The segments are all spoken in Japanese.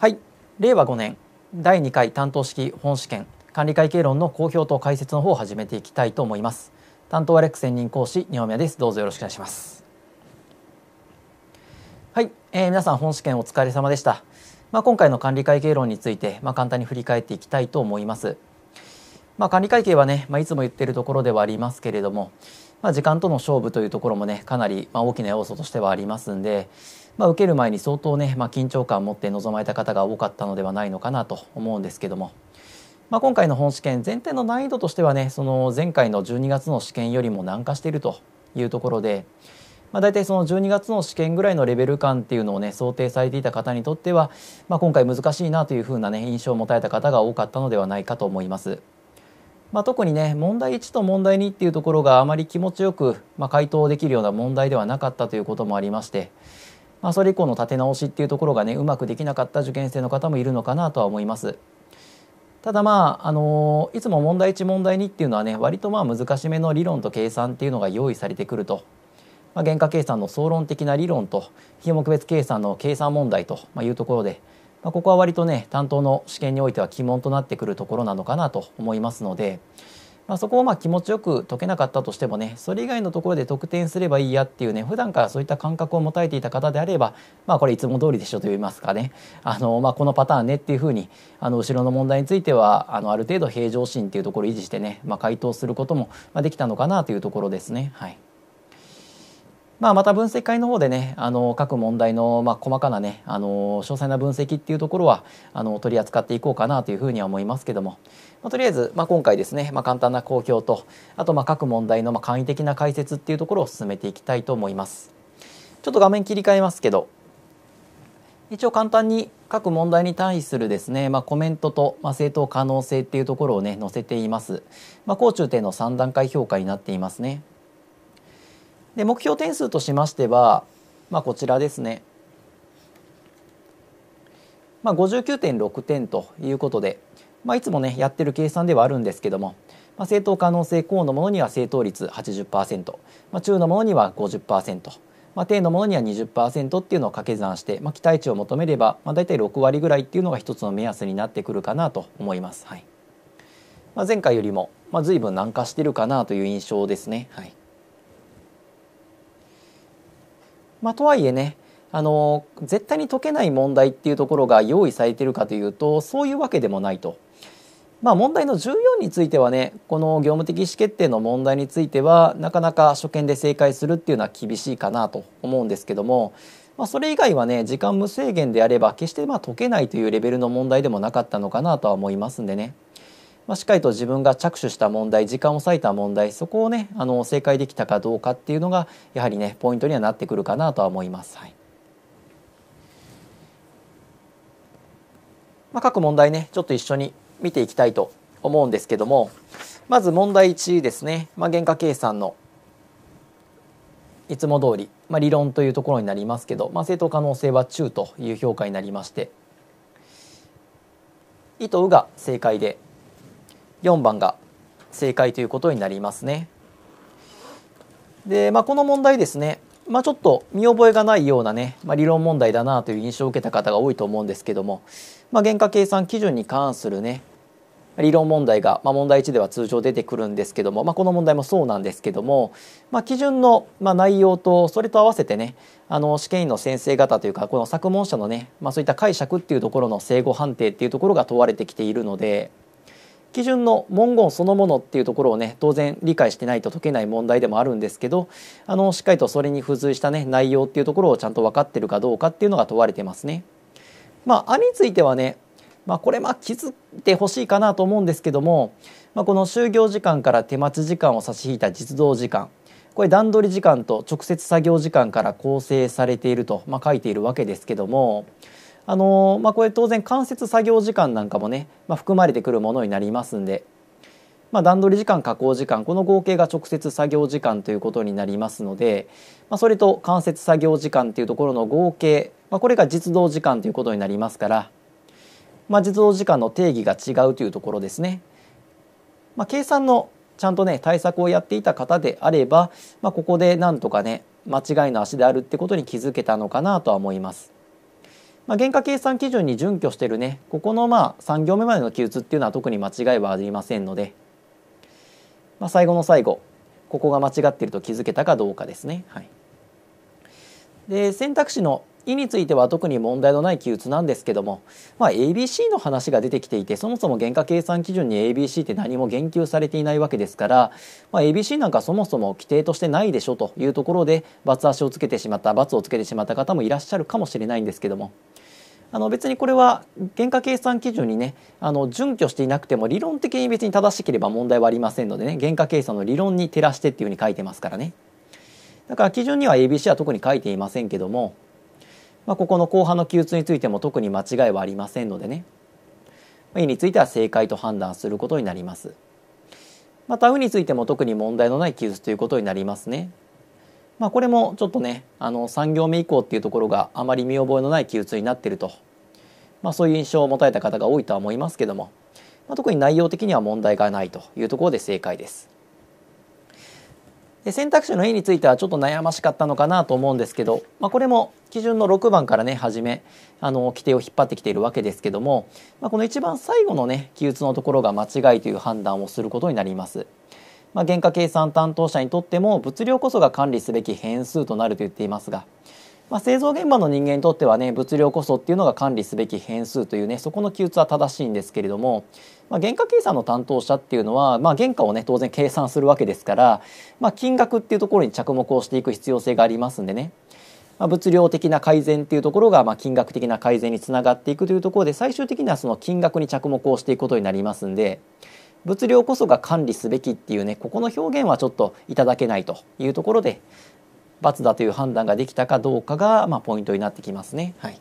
はい令和5年第2回担当式本試験管理会計論の公表と解説の方を始めていきたいと思います担当はレック専任講師二宮ですどうぞよろしくお願いしますはい、えー、皆さん本試験お疲れ様でしたまあ、今回の管理会計論について、まあ、簡単に振り返っていきたいと思います。まあ、管理会計はね、まあ、いつも言ってるところではありますけれども、まあ、時間との勝負というところもねかなりまあ大きな要素としてはありますんで、まあ、受ける前に相当ね、まあ、緊張感を持って臨まれた方が多かったのではないのかなと思うんですけども、まあ、今回の本試験全体の難易度としてはねその前回の12月の試験よりも難化しているというところで、まあ、大体その12月の試験ぐらいのレベル感っていうのをね想定されていた方にとっては、まあ、今回難しいなというふうなね印象を持たれた方が多かったのではないかと思います。まあ、特にね問題1と問題2っていうところがあまり気持ちよく、まあ、回答できるような問題ではなかったということもありまして、まあ、それ以降の立て直しっていうところがねうまくできなかった受験生の方もいるのかなとは思います。ただまあ、あのいつも問題1問題2っていうのはね割とまあ難しめの理論と計算っていうのが用意されてくると、まあ、原価計算の総論的な理論と非目別計算の計算問題というところで、まあ、ここは割とね担当の試験においては鬼門となってくるところなのかなと思いますので。まあ、そこをまあ気持ちよく解けなかったとしてもねそれ以外のところで得点すればいいやっていうね普段からそういった感覚を持たれていた方であればまあこれいつも通りでしょと言いますかねあの、まあ、このパターンねっていうふうにあの後ろの問題についてはあのある程度平常心っていうところを維持してね、まあ、回答することもできたのかなというところですね。はいまあ、また分析会の方でねあの各問題のまあ細かなねあの詳細な分析っていうところはあの取り扱っていこうかなというふうには思いますけども、まあ、とりあえず、まあ、今回ですね、まあ、簡単な公表とあとまあ各問題のまあ簡易的な解説っていうところを進めていきたいと思います。ちょっと画面切り替えますけど一応簡単に各問題に対するですね、まあ、コメントと、まあ、正当可能性っていうところをね載せています。まあ、高中定の3段階評価になっていますね。で目標点数としましては、まあ、こちらですね、まあ、59.6点ということで、まあ、いつもねやってる計算ではあるんですけども、まあ、正当可能性高のものには正当率80%、まあ、中のものには50%。まあ、低のものには20%っていうのを掛け算して、まあ、期待値を求めれば、まあ、大体6割ぐらいっていうのが一つの目安になってくるかなと思います。はいまあ、前回よりも、まあ、随分軟化してるかなという印象ですね。はいまあ、とはいえねあの絶対に解けない問題っていうところが用意されてるかというとそういうわけでもないと。まあ、問題の14についてはねこの業務的意思決定の問題についてはなかなか初見で正解するっていうのは厳しいかなと思うんですけども、まあ、それ以外はね時間無制限であれば決してま解けないというレベルの問題でもなかったのかなとは思いますんでね。まあ、しっかりと自分が着手した問題時間を割いた問題そこをねあの正解できたかどうかっていうのがやはりねポイントにはなってくるかなとは思います。はいまあ、各問題ねちょっと一緒に見ていきたいと思うんですけどもまず問題1ですね、まあ、原価計算のいつも通り、まあ、理論というところになりますけど、まあ、正当可能性は中という評価になりまして「い」と「う」が正解で4番が正解ということになりますね。で、まあ、この問題ですね、まあ、ちょっと見覚えがないようなね、まあ、理論問題だなという印象を受けた方が多いと思うんですけども、まあ、原価計算基準に関するね理論問題が、まあ、問題1では通常出てくるんですけども、まあ、この問題もそうなんですけども、まあ、基準の、まあ、内容とそれと合わせてねあの試験員の先生方というかこの作問者のね、まあ、そういった解釈っていうところの正誤判定っていうところが問われてきているので。基準の文言そのものっていうところをね当然理解してないと解けない問題でもあるんですけどあのしっかりとそれに付随したね内容っていうところをちゃんと分かってるかどうかっていうのが問われてますね。まあ、あについてはね、まあ、これまあ気づいてほしいかなと思うんですけども、まあ、この就業時間から手待ち時間を差し引いた実動時間これ段取り時間と直接作業時間から構成されていると、まあ、書いているわけですけども。あのまあ、これ当然間接作業時間なんかもね、まあ、含まれてくるものになりますんで、まあ、段取り時間加工時間この合計が直接作業時間ということになりますので、まあ、それと間接作業時間というところの合計、まあ、これが実動時間ということになりますから、まあ、実動時間の定義が違うというところですね。まあ、計算のちゃんとね対策をやっていた方であれば、まあ、ここでなんとかね間違いの足であるってことに気づけたのかなとは思います。まあ、原価計算基準に準拠してるねここのまあ3行目までの記述っていうのは特に間違いはありませんので、まあ、最後の最後ここが間違ってると気づけたかどうかですね。はい、で選択肢の「い」については特に問題のない記述なんですけども、まあ、ABC の話が出てきていてそもそも原価計算基準に ABC って何も言及されていないわけですから、まあ、ABC なんかそもそも規定としてないでしょというところで罰足をつけてしまった罰をつけてしまった方もいらっしゃるかもしれないんですけども、あの別にこれは原価計算基準にねあの準拠していなくても理論的に別に正しければ問題はありませんのでね原価計算の理論に照らしてっていうふうに書いてますからねだから基準には ABC は特に書いていませんけども、まあ、ここの後半の記述についても特に間違いはありませんのでね E については正解と判断することになりますまた U についても特に問題のない記述ということになりますね。まあ、これもちょっとねあの3行目以降っていうところがあまり見覚えのない記述になってると、まあ、そういう印象を持たれた方が多いとは思いますけども、まあ、特に内容的には問題がないというところで正解です。で選択肢の A についてはちょっと悩ましかったのかなと思うんですけど、まあ、これも基準の6番からね始めあの規定を引っ張ってきているわけですけども、まあ、この一番最後のね記述のところが間違いという判断をすることになります。まあ、原価計算担当者にとっても物量こそが管理すべき変数となると言っていますが、まあ、製造現場の人間にとってはね物量こそっていうのが管理すべき変数というねそこの記述は正しいんですけれども、まあ、原価計算の担当者っていうのは、まあ、原価をね当然計算するわけですから、まあ、金額っていうところに着目をしていく必要性がありますんでね。ま物量的な改善っていうところが、ま金額的な改善につながっていくというところで最終的にはその金額に着目をしていくことになりますんで、物量こそが管理すべきっていうねここの表現はちょっといただけないというところで×だという判断ができたかどうかが、まあ、ポイントになってきますね。はい、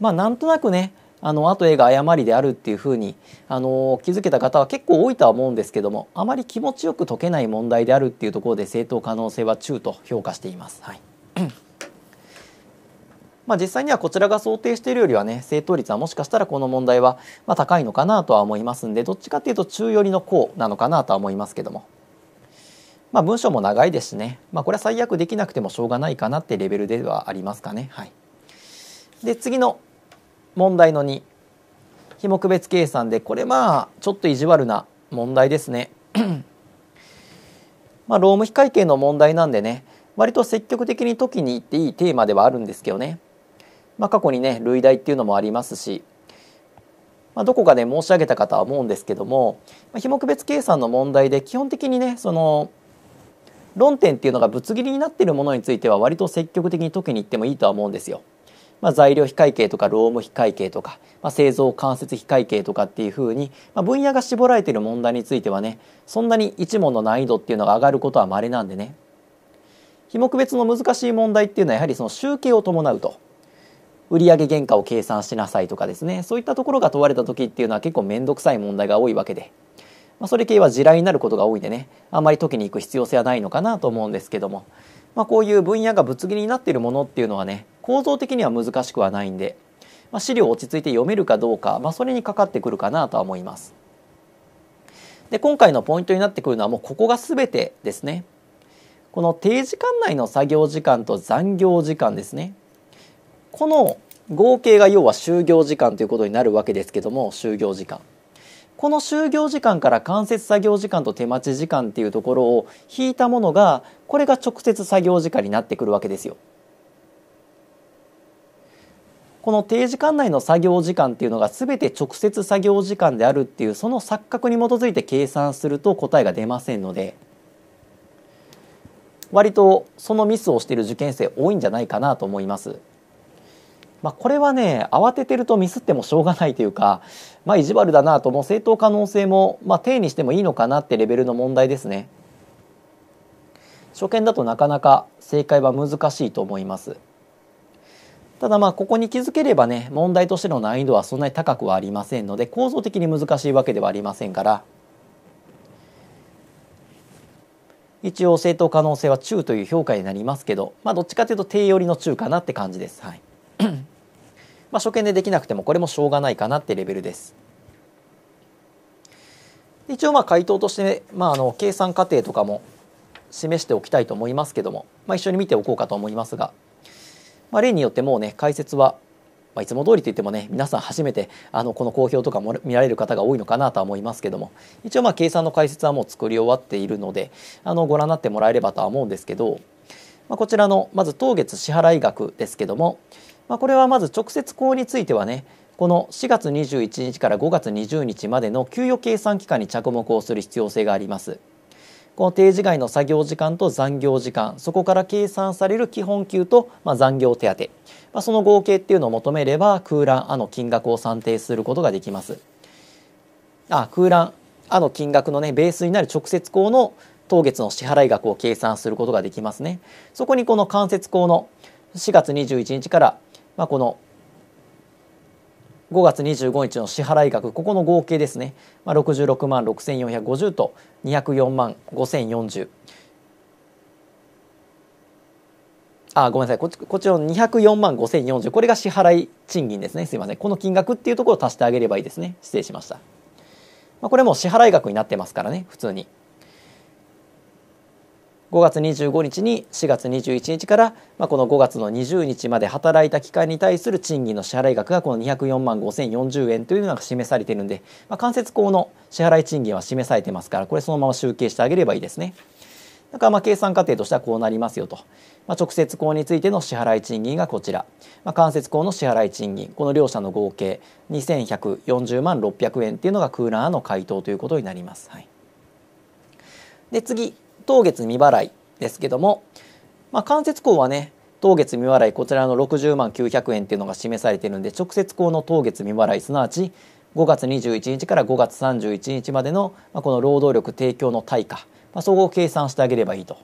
まあ、なんとなくねあの後絵が誤りであるっていうふうに、あの気づけた方は結構多いとは思うんですけどもあまり気持ちよく解けない問題であるっていうところで正当可能性は中と評価しています。はいまあ、実際にはこちらが想定しているよりはね正答率はもしかしたらこの問題はま高いのかなとは思いますんでどっちかっていうと中寄りの項なのかなとは思いますけども。まあ、文章も長いですしね、まあ、これは最悪できなくてもしょうがないかなってレベルではありますかね。はい、で次の問題の2非目別計算でこれまあちょっと意地悪な問題ですね。まあ、労務非会計の問題なんでね割と積極的に解きに行っていいテーマではあるんですけどねまあ、過去にね類題っていうのもありますし、まあ、どこかで申し上げたかとは思うんですけども、まあ、非目別計算の問題で基本的にねその論点っていうのがぶつ切りになっているものについては割と積極的に解きに行ってもいいとは思うんですよ。まあ、材料非会計とか労務非会計とか、まあ、製造間接非会計とかっていうふうに、まあ、分野が絞られている問題についてはねそんなに一問の難易度っていうのが上がることはまれなんでね非目別の難しい問題っていうのはやはりその集計を伴うと売上原価を計算しなさいとかですねそういったところが問われた時っていうのは結構面倒くさい問題が多いわけで、まあ、それ系は地雷になることが多いんでねあんまり解きに行く必要性はないのかなと思うんですけども、まあ、こういう分野がぶつ切りになっているものっていうのはね構造的には難しくはないんで、まあ、資料を落ち着いて読めるかどうか、まあ、それにかかってくるかなとは思います。で今回のポイントになってくるのはもうここが全てですね。この定時間内の作業時間と残業時間ですね。この合計が要は就業時間ということになるわけですけども就業時間この就業時間から間接作業時間と手待ち時間っていうところを引いたものがこれが直接作業時間になってくるわけですよ。この定時間内の作業時間っていうのが全て直接作業時間であるっていうその錯覚に基づいて計算すると答えが出ませんので割とそのミスをしている受験生多いんじゃないかなと思います。まあ、これはね慌ててるとミスってもしょうがないというか、まあ、意地悪だなと思う正当可能性も、まあ、定にしてもいいのかなってレベルの問題ですね初見だとなかなか正解は難しいと思いますただまあここに気づければね問題としての難易度はそんなに高くはありませんので構造的に難しいわけではありませんから一応正当可能性は中という評価になりますけど、まあ、どっちかというと低寄りの中かなって感じです。はいまあ、初見でできなくてもこれもしょうがないかなってレベルです。一応まあ回答として、まあ、あの計算過程とかも示しておきたいと思いますけども、まあ、一緒に見ておこうかと思いますが、まあ、例によってもうね解説は、まあ、いつも通りといってもね皆さん初めてあのこの公表とかも見られる方が多いのかなとは思いますけども一応まあ計算の解説はもう作り終わっているのであのご覧になってもらえればとは思うんですけど、まあ、こちらのまず当月支払額ですけどもまあ、これはまず直接雇用についてはねこの4月21日から5月20日までの給与計算期間に着目をする必要性があります。この定時外の作業時間と残業時間そこから計算される基本給と、まあ、残業手当、まあ、その合計っていうのを求めれば空欄あの金額を算定することができます。あ空欄あの金額のねベースになる直接項の当月の支払額を計算することができますね。そこにこの間接項の4月21日からまあ、この5月25日の支払額ここの合計ですね、まあ、66万6450と204万5040あごめんなさいこっちこっちの204万5040これが支払い賃金ですねすいませんこの金額っていうところを足してあげればいいですね失礼しました、まあ、これも支払額になってますからね普通に。5月25日に4月21日から、まあ、この5月の20日まで働いた期間に対する賃金の支払い額がこの204万5040円というのが示されているんで、まあ、間接項の支払い賃金は示されてますからこれそのまま集計してあげればいいですね。だからまあ計算過程としてはこうなりますよと、まあ、直接項についての支払い賃金がこちら、まあ、間接項の支払い賃金この両者の合計2140万600円っていうのがクーラーの回答ということになります。はい、で次当月未払いですけども、まあ、間接口はね当月未払いこちらの60万900円っていうのが示されているんで直接口の当月未払いすなわち5月21日から5月31日までの、まあ、この労働力提供の対価、まあ、そこを計算してあげればいいと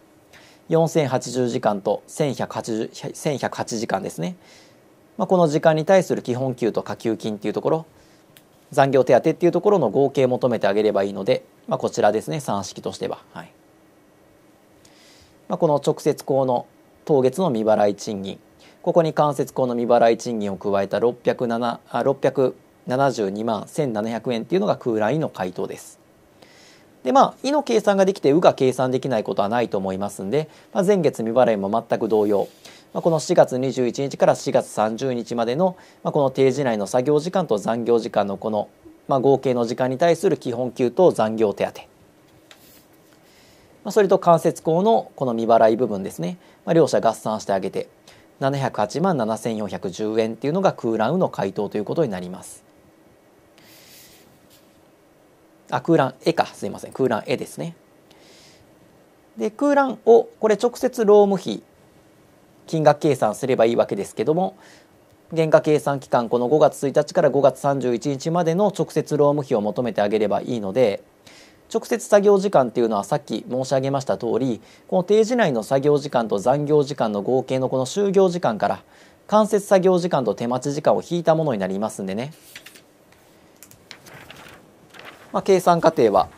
4080時間と1 1 0 8時間ですね、まあ、この時間に対する基本給と下給金っていうところ残業手当っていうところの合計求めてあげればいいので、まあ、こちらですね算式としては。はいまあ、この直接項の当月の未払い賃金ここに間接項の未払い賃金を加えた6 7 2万1700円っていうのが空欄の回答です。でまあ「い」の計算ができて「う」が計算できないことはないと思いますんで、まあ、前月未払いも全く同様、まあ、この4月21日から4月30日までの、まあ、この定時内の作業時間と残業時間のこの、まあ、合計の時間に対する基本給と残業手当まあ、それと関節口のこの未払い部分ですね、まあ、両者合算してあげて708万7410円っていうのが空欄の回答ということになります。あ空欄絵かすいません空欄絵ですね。で空欄をこれ直接労務費金額計算すればいいわけですけども原価計算期間この5月1日から5月31日までの直接労務費を求めてあげればいいので直接作業時間っていうのはさっき申し上げました通りこの定時内の作業時間と残業時間の合計のこの就業時間から間接作業時間と手待ち時間を引いたものになりますんでね、まあ、計算過程は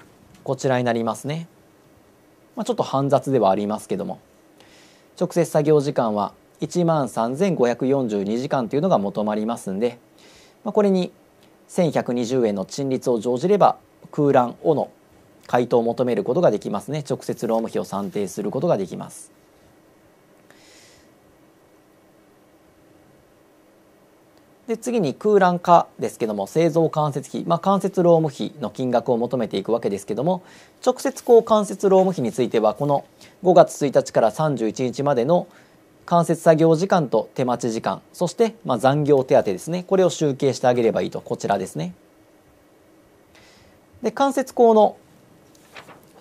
こちらになりますね、まあ、ちょっと煩雑ではありますけども直接作業時間は1万3542時間というのが求まりますんで、まあ、これに1120円の賃率を乗じれば空欄「をの回答を求めることができますね直接労務費を算定することができます。で次に空欄化ですけども製造間接費、まあ、間接労務費の金額を求めていくわけですけども直接こう間接労務費についてはこの5月1日から31日までの間接作業時間と手待ち時間そしてまあ残業手当ですねこれを集計してあげればいいとこちらですね。で間接工の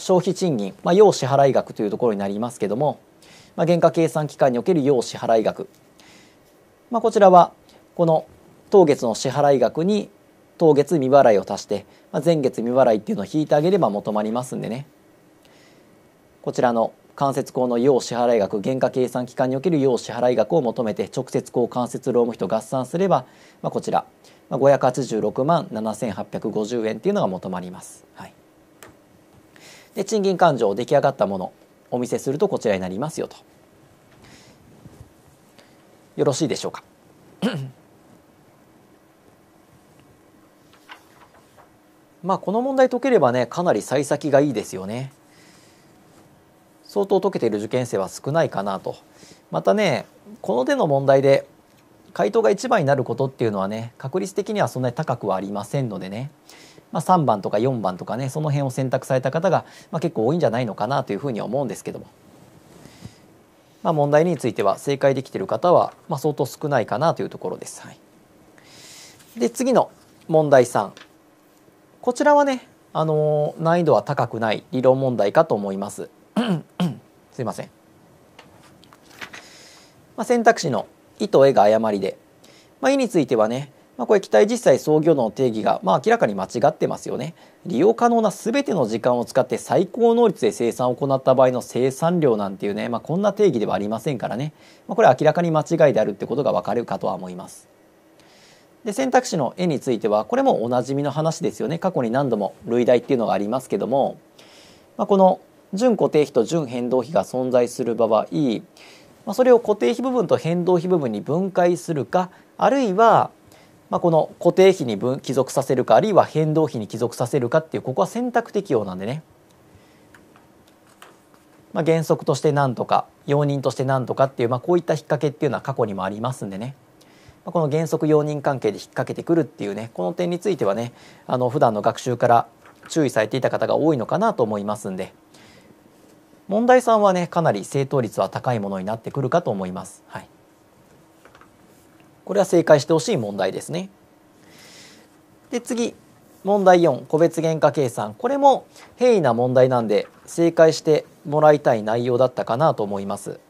消費賃金、まあ、要支払額というところになりますけども、まあ、原価計算期間における要支払額、まあ、こちらはこの当月の支払額に当月未払いを足して、まあ、前月未払いっていうのを引いてあげれば求まりますんでねこちらの間接項の要支払額原価計算期間における要支払額を求めて直接項間接労務費と合算すれば、まあ、こちら586万7850円っていうのが求まります。はいで賃金勘定出来上がったものお見せするとこちらになりますよとよろしいでしょうか まあこの問題解ければねかなり幸先がいいですよね相当解けている受験生は少ないかなとまたねこの手の問題で回答が1番になることっていうのはね確率的にはそんなに高くはありませんのでねまあ、3番とか4番とかねその辺を選択された方が、まあ、結構多いんじゃないのかなというふうに思うんですけども、まあ、問題については正解できてる方は、まあ、相当少ないかなというところです。はい、で次の問題3こちらはねあの難易度は高くない理論問題かと思います。すいません。まあ、選択肢の「意と絵が誤りで」まあ、意についてはねまあ、これ機体実際創業の定義が、まあ、明らかに間違ってますよね。利用可能な全ての時間を使って最高能率で生産を行った場合の生産量なんていうね、まあ、こんな定義ではありませんからね、まあ、これ明らかに間違いであるってことが分かるかとは思います。で選択肢の絵についてはこれもおなじみの話ですよね過去に何度も類題っていうのがありますけども、まあ、この準固定費と準変動費が存在する場合、まそれを固定費部分と変動費部分に分解するかあるいはまあ、この固定費に分帰属させるかあるいは変動費に帰属させるかっていうここは選択適用なんでね、まあ、原則として何とか容認として何とかっていう、まあ、こういった引っ掛けっていうのは過去にもありますんでね、まあ、この原則容認関係で引っ掛けてくるっていうねこの点についてはねあの普段の学習から注意されていた方が多いのかなと思いますんで問題3はねかなり正答率は高いものになってくるかと思います。はいこれは正解してほしい問題ですね。で次問題4個別原価計算これも平易な問題なんで正解してもらいたい内容だったかなと思います。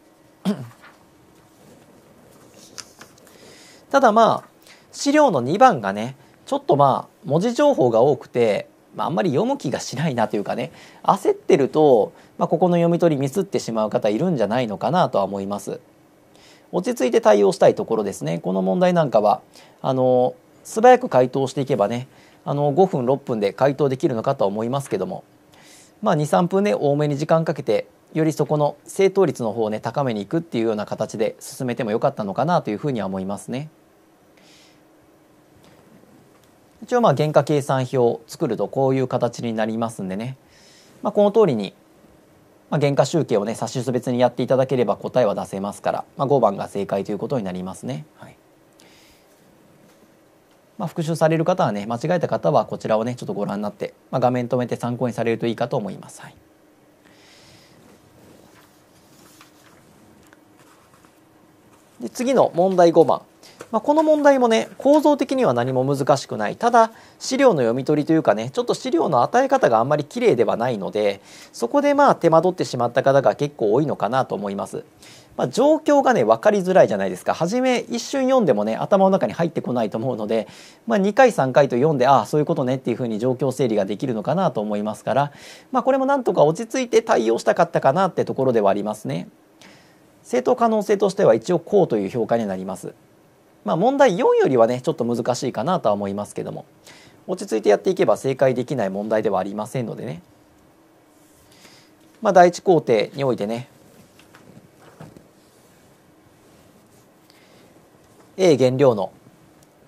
ただまあ資料の2番がねちょっとまあ文字情報が多くて、まあ、あんまり読む気がしないなというかね焦ってると、まあ、ここの読み取りミスってしまう方いるんじゃないのかなとは思います。落ち着いて対応したいところですねこの問題なんかはあの素早く回答していけばねあの5分6分で回答できるのかとは思いますけども、まあ、23分ね多めに時間かけてよりそこの正答率の方をね高めにいくっていうような形で進めてもよかったのかなというふうには思いますね。一応まあ原価計算表を作るとこういう形になりますんでね、まあ、この通りにまあ、原価集計をね指し数別にやっていただければ答えは出せますから、まあ、5番が正解ということになりますね。はいまあ、復習される方はね間違えた方はこちらをねちょっとご覧になって、まあ、画面止めて参考にされるといいかと思います。はいで次の問題5番まあ、この問題もね構造的には何も難しくないただ資料の読み取りというかねちょっと資料の与え方があんまり綺麗ではないのでそこでまあ手間取ってしまった方が結構多いのかなと思います。まあ、状況がね分かりづらいじゃないですか初め一瞬読んでもね頭の中に入ってこないと思うので、まあ、2回3回と読んでああそういうことねっていうふうに状況整理ができるのかなと思いますから、まあ、これもなんとか落ち着いて対応したかったかなってところではありますね。正当可能性としては一応こうという評価になります。まあ、問題4よりはねちょっと難しいかなとは思いますけども落ち着いてやっていけば正解できない問題ではありませんのでね、まあ、第一工程においてね A 原料の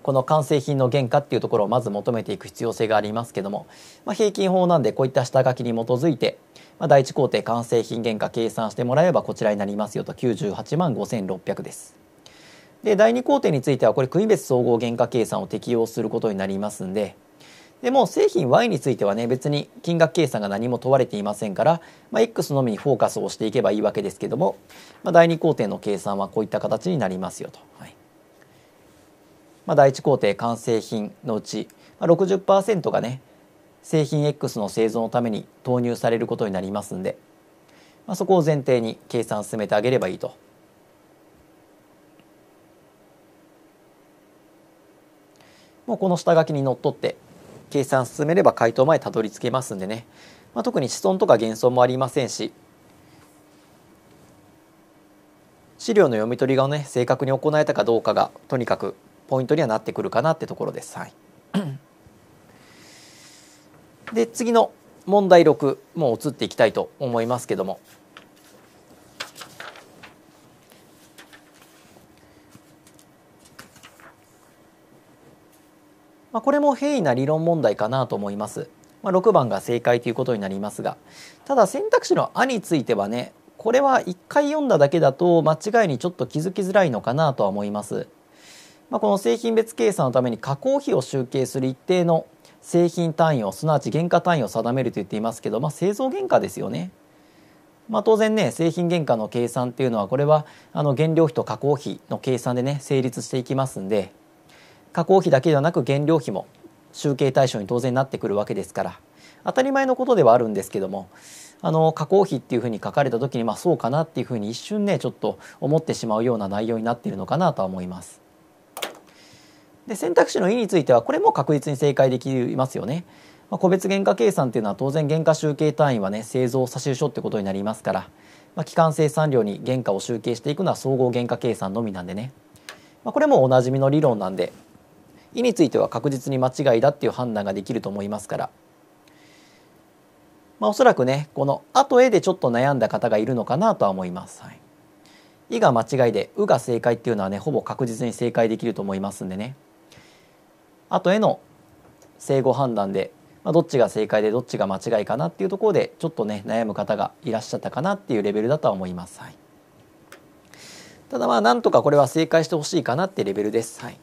この完成品の原価っていうところをまず求めていく必要性がありますけども、まあ、平均法なんでこういった下書きに基づいて、まあ、第一工程完成品原価計算してもらえばこちらになりますよと98万5600です。で第2工程についてはこれ国別総合原価計算を適用することになりますんででも製品 Y についてはね別に金額計算が何も問われていませんから、まあ、X のみにフォーカスをしていけばいいわけですけども、まあ、第2工程の計算はこういった形になりますよと。はいまあ、第1工程完成品のうち、まあ60、がね製品 X の製造のために投入されることになりますんで、まあ、そこを前提に計算進めてあげればいいともうこの下書きにのっとって計算進めれば回答までたどり着けますんでね、まあ、特に子孫とか減損もありませんし資料の読み取りがね正確に行えたかどうかがとにかくポイントにはなってくるかなってところです。はい、で次の問題6もう移っていきたいと思いますけどもまあ、これも平易な理論問題かなと思います。まあ、6番が正解ということになりますがただ選択肢の「あ」についてはねこれは1回読んだだけだと間違いにちょっと気づきづらいのかなとは思います。まあ、この製品別計算のために加工費を集計する一定の製品単位をすなわち原価単位を定めると言っていますけど、まあ、製造原価ですよね。まあ、当然ね製品原価の計算っていうのはこれはあの原料費と加工費の計算でね成立していきますんで、加工費だけではなく原料費も集計対象に当然なってくるわけですから当たり前のことではあるんですけどもあの加工費っていうふうに書かれた時にまあそうかなっていうふうに一瞬ねちょっと思ってしまうような内容になっているのかなとは思います。で選択肢の「い」についてはこれも確実に正解できますよね。まあ、個別原価計算っていうのは当然原価集計単位はね製造差し書ってことになりますから、まあ、基幹生産量に原価を集計していくのは総合原価計算のみなんでね、まあ、これもおなじみの理論なんで意については確実に間違いだっていう判断ができると思いますから、まあ、おそらくねこの「あとえ」でちょっと悩んだ方がいるのかなとは思います。はい「い」が間違いで「う」が正解っていうのはねほぼ確実に正解できると思いますんでね。あと「え」の正誤判断で、まあ、どっちが正解でどっちが間違いかなっていうところでちょっとね悩む方がいらっしゃったかなっていうレベルだとは思います。はいただまあなんとかこれは正解してほしいかなってレベルです。はい、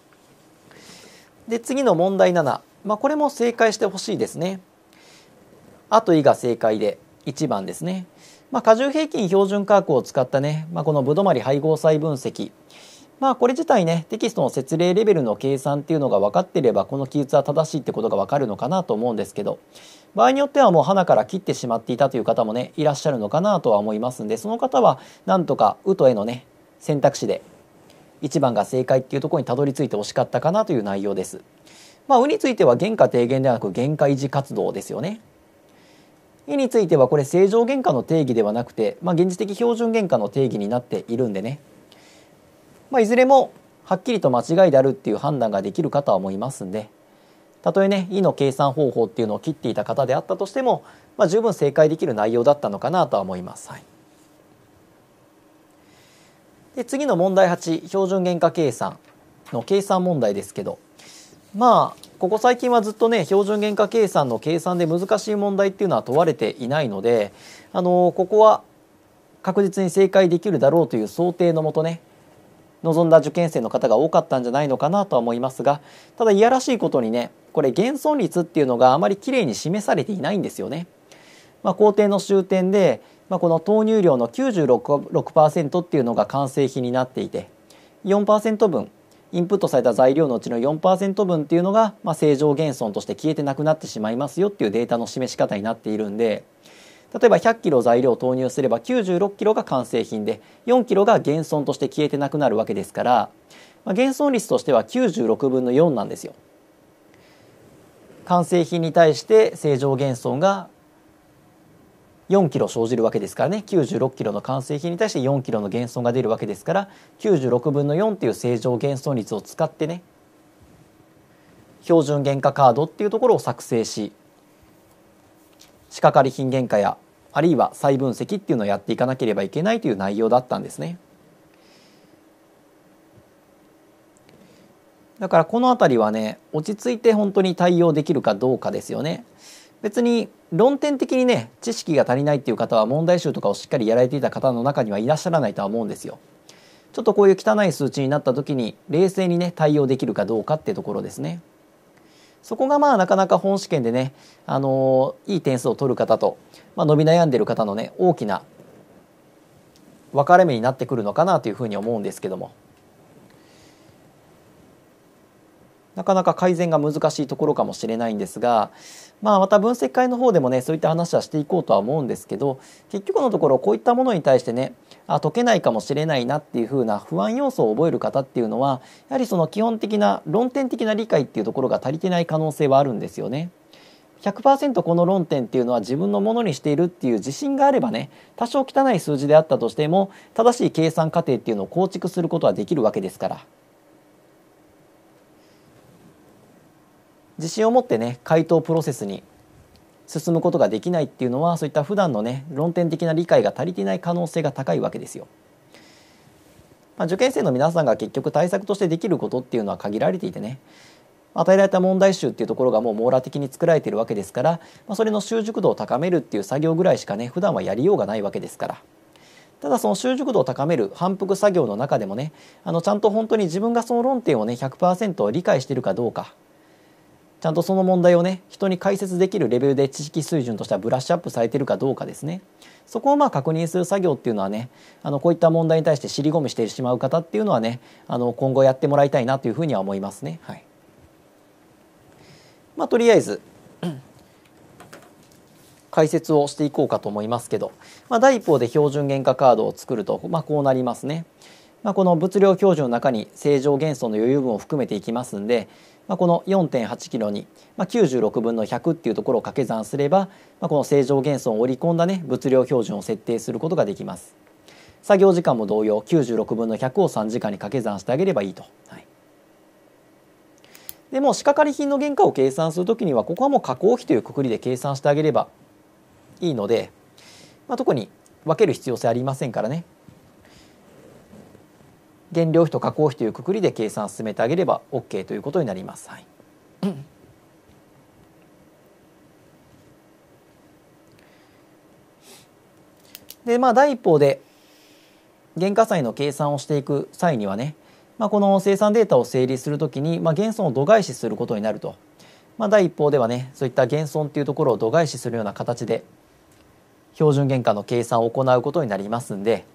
で次の問題7、まあ、これも正解してほしいですね。あと「い」が正解で1番ですね。まあ、過重平均標準価格を使ったね、まあ、このぶどまり配合細分析まあこれ自体ねテキストの説明レベルの計算っていうのが分かってればこの記述は正しいってことが分かるのかなと思うんですけど場合によってはもう花から切ってしまっていたという方もねいらっしゃるのかなとは思いますんでその方はなんとか「う」と「え」のね選択肢で1番が正解っていうところにたどり着いて惜しかったかなという内容です。まあ、うについては原価低減ではなく原価維持活動ですよね。いについてはこれ正常原価の定義ではなくて、まあ、現実的標準原価の定義になっているんでね、まあ、いずれもはっきりと間違いであるっていう判断ができるかとは思いますんでたとえね「い」の計算方法っていうのを切っていた方であったとしても、まあ、十分正解できる内容だったのかなとは思います。はいで次の問題8標準原価計算の計算問題ですけどまあここ最近はずっとね標準原価計算の計算で難しい問題っていうのは問われていないのであのここは確実に正解できるだろうという想定のもとね望んだ受験生の方が多かったんじゃないのかなとは思いますがただいやらしいことにねこれ減損率っていうのがあまりきれいに示されていないんですよね。まあ、工程の終点でまあ、この投入量の96%っていうのが完成品になっていて4%分インプットされた材料のうちの4%分っていうのが、まあ、正常減損として消えてなくなってしまいますよっていうデータの示し方になっているんで例えば100キロ材料を投入すれば96キロが完成品で4キロが減損として消えてなくなるわけですから、まあ、減損率としては96分の4なんですよ。完成品に対して正常減損が4キロ生じるわけですからね96キロの完成品に対して4キロの減損が出るわけですから96分の4っていう正常減損率を使ってね標準原価カードっていうところを作成し仕掛かり品原価やあるいは再分析っていうのをやっていかなければいけないという内容だったんですね。だからこの辺りはね落ち着いて本当に対応できるかどうかですよね。別に論点的にね知識が足りないっていう方は問題集とかをしっかりやられていた方の中にはいらっしゃらないとは思うんですよ。ちょっとこういう汚い数値になった時に冷静にね対応できるかどうかってところですね。そこがまあなかなか本試験でね、あのー、いい点数を取る方と、まあ、伸び悩んでる方のね大きな分かれ目になってくるのかなというふうに思うんですけどもなかなか改善が難しいところかもしれないんですがまあ、また分析会の方でもねそういった話はしていこうとは思うんですけど結局のところこういったものに対してねあ解けないかもしれないなっていうふうな不安要素を覚える方っていうのはやはりその基本的な論点的な理解っていうところが足りてない可能性はあるんですよね。100%この論点っていうのは自分のものにしているっていう自信があればね多少汚い数字であったとしても正しい計算過程っていうのを構築することはできるわけですから。自信を持ってね回答プロセスに進むことができないっていうのはそういった普段のね論点的な理解が足りていない可能性が高いわけですよ。まあ、受験生の皆さんが結局対策としてできることっていうのは限られていてね与えられた問題集っていうところがもう網羅的に作られているわけですから、まあ、それの習熟度を高めるっていう作業ぐらいしかね普段はやりようがないわけですから。ただその習熟度を高める反復作業の中でもねあのちゃんと本当に自分がその論点をね100%理解しているかどうかちゃんとその問題をね人に解説できるレベルで知識水準としてはブラッシュアップされてるかどうかですねそこをまあ確認する作業っていうのはねあのこういった問題に対して尻込みしてしまう方っていうのはねあの今後やってもらいたいなというふうには思いますね。はいまあ、とりあえず 解説をしていこうかと思いますけど、まあ、第一歩で標準原価カードを作ると、まあ、こうなりますね。まあ、この物量標準の中に正常元素の余裕分を含めていきますんで、まあ、この4.8キロに、まあ、96分の100っていうところを掛け算すれば、まあ、この正常減損を織り込んだね物量標準を設定することができます。作業時間も同様96分の100を3時間に掛け算してあげればいいと。はい、でも仕掛かり品の原価を計算するときにはここはもう加工費というくくりで計算してあげればいいので、まあ、特に分ける必要性ありませんからね原料費と加工費というくくりで計算を進めてあげれば OK ということになります。はい、でまあ第一方で原価債の計算をしていく際にはね、まあ、この生産データを整理するときに、まあ、減損を度外視することになると、まあ、第一方ではねそういった減損っていうところを度外視するような形で標準原価の計算を行うことになりますんで、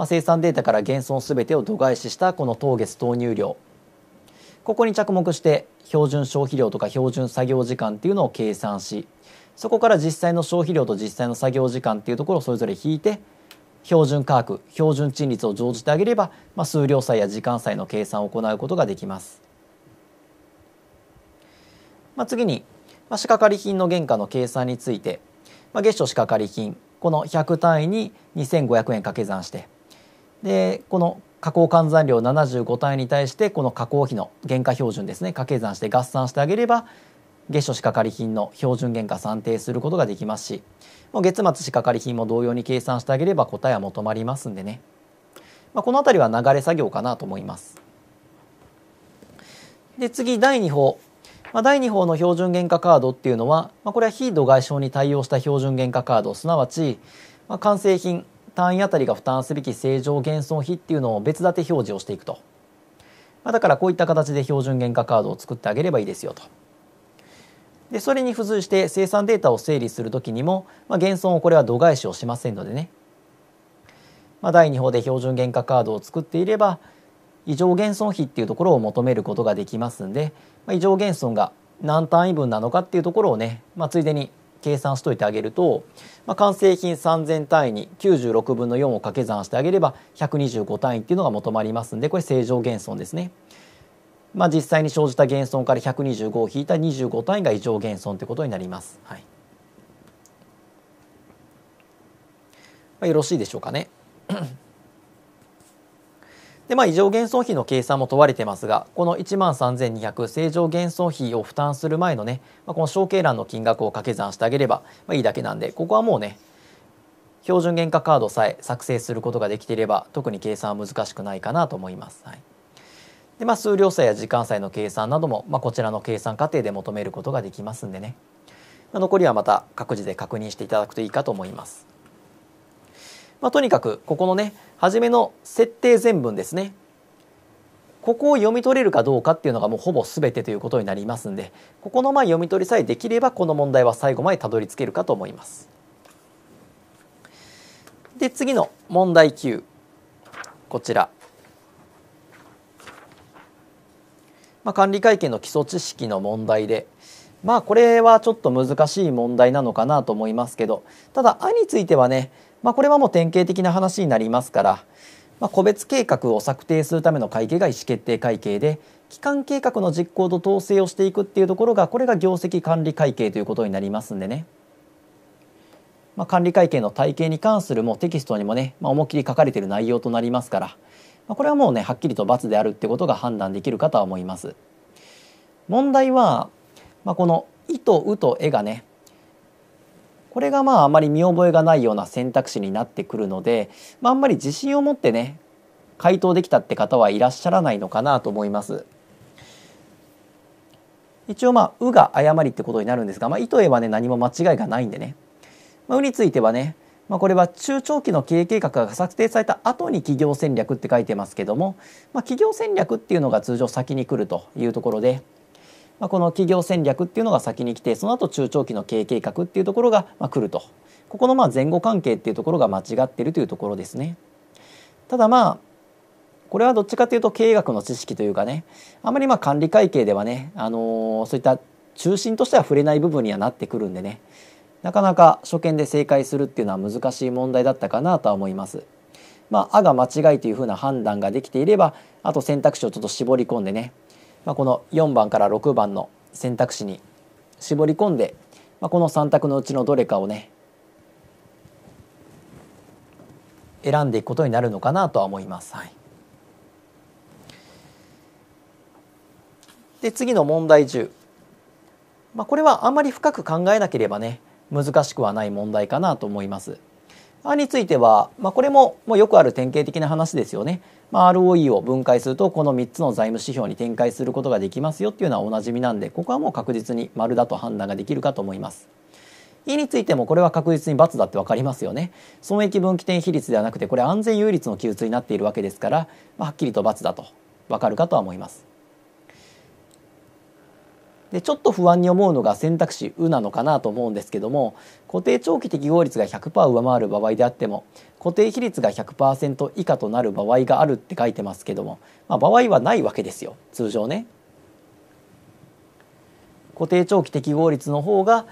まあ、生産データから減損すべてを度外視したこの当月投入量ここに着目して標準消費量とか標準作業時間っていうのを計算しそこから実際の消費量と実際の作業時間っていうところをそれぞれ引いて標準価格標準賃率を乗じてあげれば、まあ、数量差や時間差の計算を行うことができます。まあ、次に、まあ、仕掛かり品の原価の計算について、まあ、月初仕掛かり品この100単位に2500円掛け算してでこの加工換算量75単位に対してこの加工費の原価標準ですね掛け算して合算してあげれば月初仕掛かり品の標準原価算定することができますしもう月末仕掛かり品も同様に計算してあげれば答えは求まりますんでね、まあ、この辺りは流れ作業かなと思います。で次第2法、まあ、第2法の標準原価カードっていうのは、まあ、これは非度外傷に対応した標準原価カードすなわち、まあ、完成品単位あたりが負担すべき正常減損費っていうのを別立て表示をしていくと、まあ、だからこういった形で標準原価カードを作ってあげればいいですよと。でそれに付随して生産データを整理する時にも、まあ、減損をこれは度外視をしませんのでね、まあ、第2法で標準原価カードを作っていれば異常減損費っていうところを求めることができますんで、まあ、異常減損が何単位分なのかっていうところをね、まあ、ついでに計算しといてあげると、まあ、完成品3000単位に96分の4を掛け算してあげれば125単位っていうのが求まりますんでこれ正常減損ですね。まあ、実際に生じた減損から125を引いた25単位が異常減損ということになります。はいまあ、よろしいでしょうかね。で、まあ、異常減損費の計算も問われてますが、この1万3200正常減損費を負担する前のね、まあ、この承継欄の金額を掛け算してあげれば、まあ、いいだけなんで、ここはもうね、標準原価カードさえ作成することができていれば、特に計算は難しくないかなと思います。はい、で、まあ、数量差や時間差の計算なども、まあ、こちらの計算過程で求めることができますんでね。まあ、残りはまた各自で確認していただくといいかと思います。まあ、とにかくここのね初めの設定全文ですねここを読み取れるかどうかっていうのがもうほぼ全てということになりますんでここのま読み取りさえできればこの問題は最後までたどり着けるかと思います。で次の問題9こちら、まあ、管理会計の基礎知識の問題でまあこれはちょっと難しい問題なのかなと思いますけどただ「あ」についてはねまあ、これはもう典型的な話になりますから、まあ、個別計画を策定するための会計が意思決定会計で期間計画の実行と統制をしていくっていうところがこれが業績管理会計ということになりますんでね、まあ、管理会計の体系に関するもうテキストにもね、まあ、思いっきり書かれている内容となりますから、まあ、これはもうねはっきりと×であるってことが判断できるかとは思います。問題は、まあ、この「い」と「う」と「え」がねこれがまああまり見覚えがないような選択肢になってくるので、まあ、あんまり自信を持ってね回答できたって方はいらっしゃらないのかなと思います。一応まあ「う」が誤りってことになるんですが、まあ、意図へはね何も間違いがないんでね「まあ、う」についてはね、まあ、これは中長期の経営計画が策定された後に企業戦略って書いてますけども、まあ、企業戦略っていうのが通常先に来るというところでまあ、この企業戦略っていうのが先に来てその後中長期の経営計画っていうところがま来るとここのまあ前後関係っていうところが間違ってるというところですね。ただまあこれはどっちかというと経営学の知識というかねあまりまあ管理会計ではね、あのー、そういった中心としては触れない部分にはなってくるんでねなかなか初見で正解するっていうのは難しい問題だったかなとは思います。まあ、あが間違いというふうな判断ができていればあと選択肢をちょっと絞り込んでねまあ、この4番から6番の選択肢に絞り込んで、まあ、この3択のうちのどれかをね選んでいくことになるのかなとは思います。はい、で次の問題10、まあ、これはあまり深く考えなければね難しくはない問題かなと思います。については、まあ、これももうよくある典型的な話ですよね。まあ、ROE を分解するとこの3つの財務指標に展開することができますよっていうのはおなじみなんでここはもう確実に丸だと判断ができるかと思います。E についてもこれは確実に×だって分かりますよね損益分岐点比率ではなくてこれ安全有率の記述になっているわけですから、まあ、はっきりと×だと分かるかとは思いますでちょっと不安に思うのが選択肢「う」なのかなと思うんですけども固定長期適合率が100%上回る場合であっても固定比率が100%以下となる場合があるって書いてますけども、まあ、場合はないわけですよ通常ね。固定長期適合率の方が、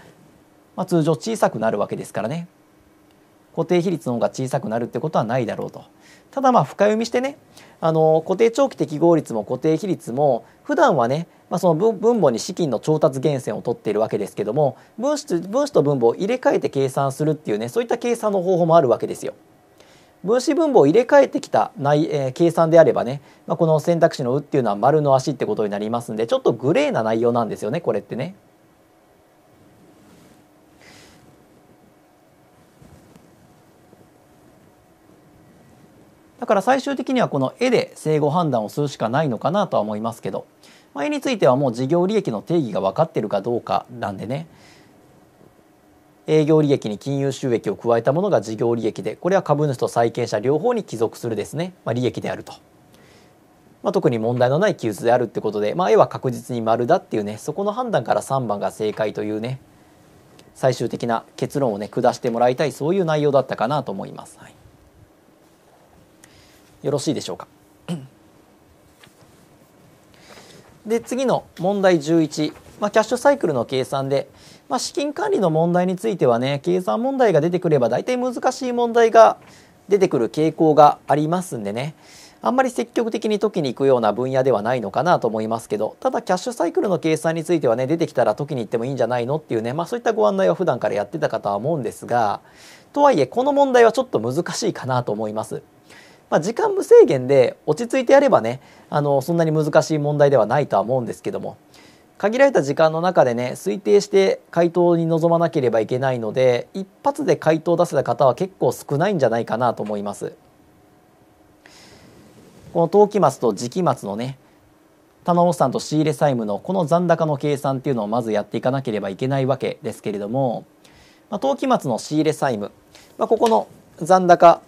まあ、通常小さくなるわけですからね固定比率の方が小さくなるってことはないだろうと。ただまあ深読みしてねあの固定長期適合率も固定比率も普段はね、まあ、その分母に資金の調達源泉を取っているわけですけども分子分子と分母を入れ替えて計算するっていうねそういった計算の方法もあるわけですよ。分子分母を入れ替えてきた内、えー、計算であればね、まあ、この選択肢の「う」っていうのは丸の足ってことになりますんでちょっとグレーな内容なんですよねこれってね。だから最終的にはこの絵で正誤判断をするしかないのかなとは思いますけど、まあ、絵についてはもう事業利益の定義が分かってるかどうかなんでね営業利益に金融収益を加えたものが事業利益でこれは株主と債権者両方に帰属するですね、まあ、利益であると、まあ、特に問題のない記述であるってことで、まあ、絵は確実に丸だっていうねそこの判断から3番が正解というね最終的な結論をね下してもらいたいそういう内容だったかなと思います。はいよろしいでしょうか。で次の問題11、まあ、キャッシュサイクルの計算で、まあ、資金管理の問題についてはね計算問題が出てくれば大体難しい問題が出てくる傾向がありますんでねあんまり積極的に解きに行くような分野ではないのかなと思いますけどただキャッシュサイクルの計算についてはね出てきたら解きに行ってもいいんじゃないのっていうね、まあ、そういったご案内は普段からやってたかとは思うんですがとはいえこの問題はちょっと難しいかなと思います。まあ、時間無制限で落ち着いてやればねあのそんなに難しい問題ではないとは思うんですけども限られた時間の中でね推定して回答に臨まなければいけないので一発で回答を出せた方は結構少ないんじゃないかなと思います。この冬期末と時期末のね棚卸さんと仕入れ債務のこの残高の計算っていうのをまずやっていかなければいけないわけですけれども、まあ、当期末の仕入れ債務、まあ、ここの残高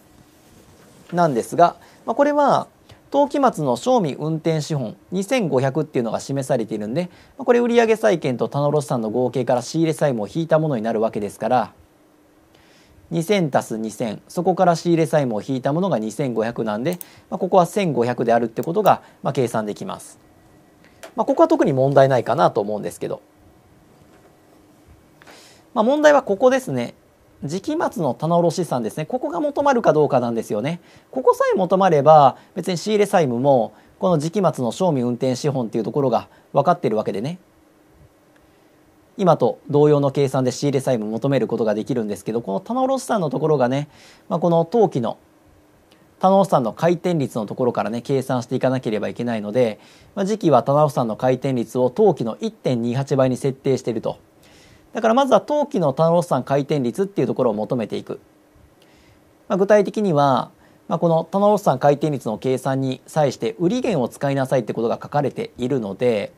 なんですが、まあ、これは当期末の賞味運転資本2500っていうのが示されているんで、まあ、これ売上債権と棚卸さんの合計から仕入れ債務を引いたものになるわけですから2000足す2000そこから仕入れ債務を引いたものが2500なんで、まあ、ここは1500であるってことが、まあ、計算できます。まあ、ここは特に問題ないかなと思うんですけど、まあ、問題はここですね時期末の棚卸資産ですねここが求まるかどうかなんですよねここさえ求まれば別に仕入れ債務もこの時期末の賞味運転資本っていうところが分かってるわけでね今と同様の計算で仕入れ債務求めることができるんですけどこの棚卸資産のところがね、まあ、この当期の棚卸さんの回転率のところからね計算していかなければいけないので、まあ、時期は棚卸さんの回転率を当期の1.28倍に設定していると。だからまずは当期の棚卸算回転率っていうところを求めていく、まあ、具体的には、まあ、このタ卸ロ算回転率の計算に際して売り減を使いなさいってことが書かれているので、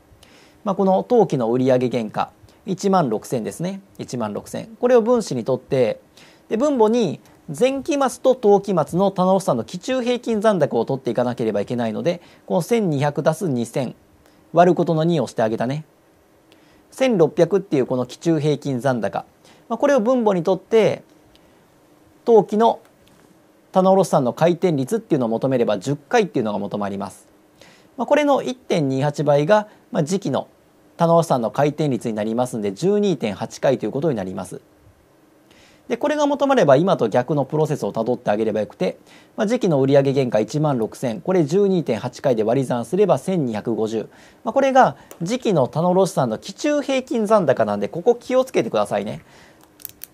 まあ、この当期の売上原価1万6,000ですね1万6,000これを分子にとってで分母に前期末と当期末のタ卸ロ算の期中平均残高を取っていかなければいけないのでこの1200足す2000割ることの2をしてあげたね1600っていうこの期中平均残高、まあ、これを分母にとって当期の棚卸さんの回転率っていうのを求めれば10回っていうのが求まります。まあ、これの1.28倍が、まあ、時期の棚卸さんの回転率になりますので12.8回ということになります。でこれが求まれば今と逆のプロセスをたどってあげればよくて、まあ、時期の売上原価1万6000これ12.8回で割り算すれば1250、まあ、これが時期の田野卸さんの期中平均残高なんでここ気をつけてくださいね。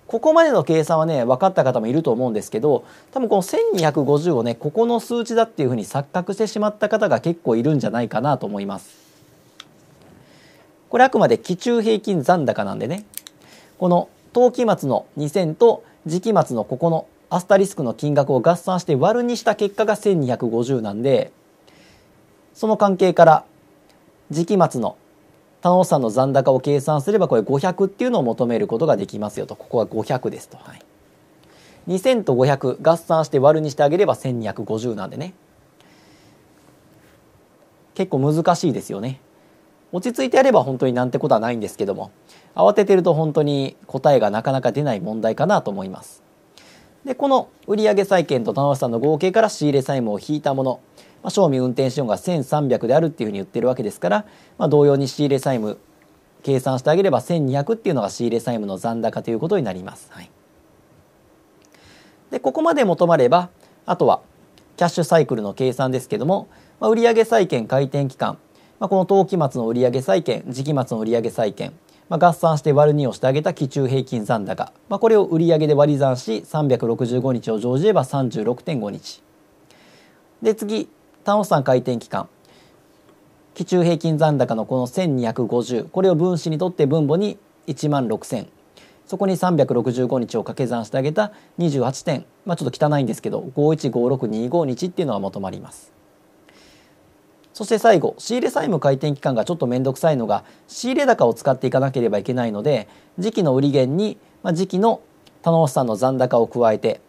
ここまでの計算はね分かった方もいると思うんですけど多分この1250をねここの数値だっていうふうに錯覚してしまった方が結構いるんじゃないかなと思います。これあくまで期中平均残高なんでねこの当期末の2000と時期末のここのアスタリスクの金額を合算して割るにした結果が1250なんでその関係から時期末の他のさんの残高を計算すればこれ500っていうのを求めることができますよとここは500ですと、はい、2000と500合算して割るにしてあげれば1250なんでね結構難しいですよね。落ち着いてやれば本当になんてことはないんですけども慌ててると本当に答えがなかなか出ない問題かなと思います。でこの売上債権と棚橋さんの合計から仕入れ債務を引いたもの、まあ、正味運転資本が1300であるっていうふうに言ってるわけですから、まあ、同様に仕入れ債務計算してあげれば1200っていうのが仕入れ債務の残高ということになります。はい、でここまで求まればあとはキャッシュサイクルの計算ですけども、まあ、売上債権回転期間まあ、この当期末の売上債券時期末の売上債券、まあ、合算して割る2をしてあげた期中平均残高、まあ、これを売上で割り算し365日を乗じれば36.5日で次単発産回転期間期中平均残高のこの1250これを分子にとって分母に1万6000そこに365日を掛け算してあげた28点、まあ、ちょっと汚いんですけど515625日っていうのは求まります。そして最後仕入れ債務回転期間がちょっと面倒くさいのが仕入れ高を使っていかなければいけないので時期の売り減に、まあ、時期の棚卸さんの残高を加えて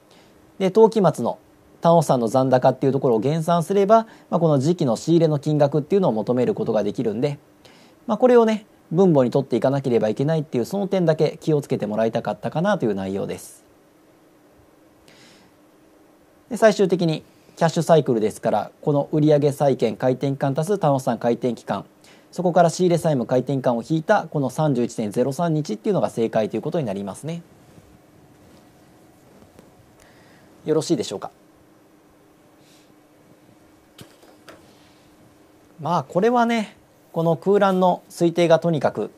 で当期末の単オさんの残高っていうところを減算すれば、まあ、この時期の仕入れの金額っていうのを求めることができるんで、まあ、これをね分母に取っていかなければいけないっていうその点だけ気をつけてもらいたかったかなという内容です。で最終的にキャッシュサイクルですからこの売上債権回転期間足す単資産回転期間そこから仕入れ債務回転期間を引いたこの31.03日っていうのが正解ということになりますね。よろしいでしょうか。まあこれはねこの空欄の推定がとにかく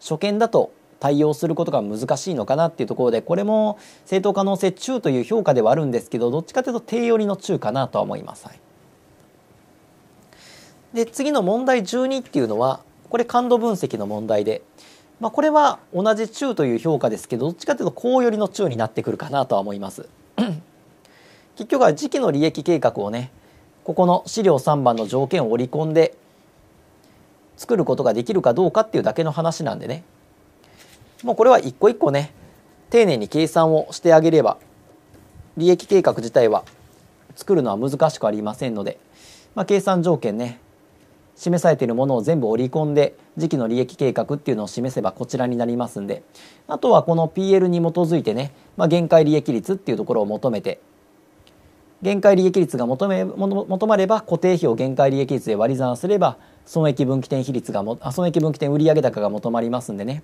初見だと対応することが難しいのかなっていうところでこれも正当可能性中という評価ではあるんですけどどっちかというと低寄りの中かなとは思います。はい、で次の問題12っていうのはこれ感度分析の問題で、まあ、これは同じ中という評価ですけどどっちかというと高寄りの中になってくるかなとは思います。結局は時期の利益計画をねここの資料3番の条件を織り込んで作ることができるかどうかっていうだけの話なんでねもうこれは一個一個ね丁寧に計算をしてあげれば利益計画自体は作るのは難しくありませんので、まあ、計算条件ね示されているものを全部織り込んで時期の利益計画っていうのを示せばこちらになりますんであとはこの PL に基づいてね、まあ、限界利益率っていうところを求めて限界利益率が求め求まれば固定費を限界利益率で割り算すれば損益分岐点比率が損益分岐点売上高が求まりますんでね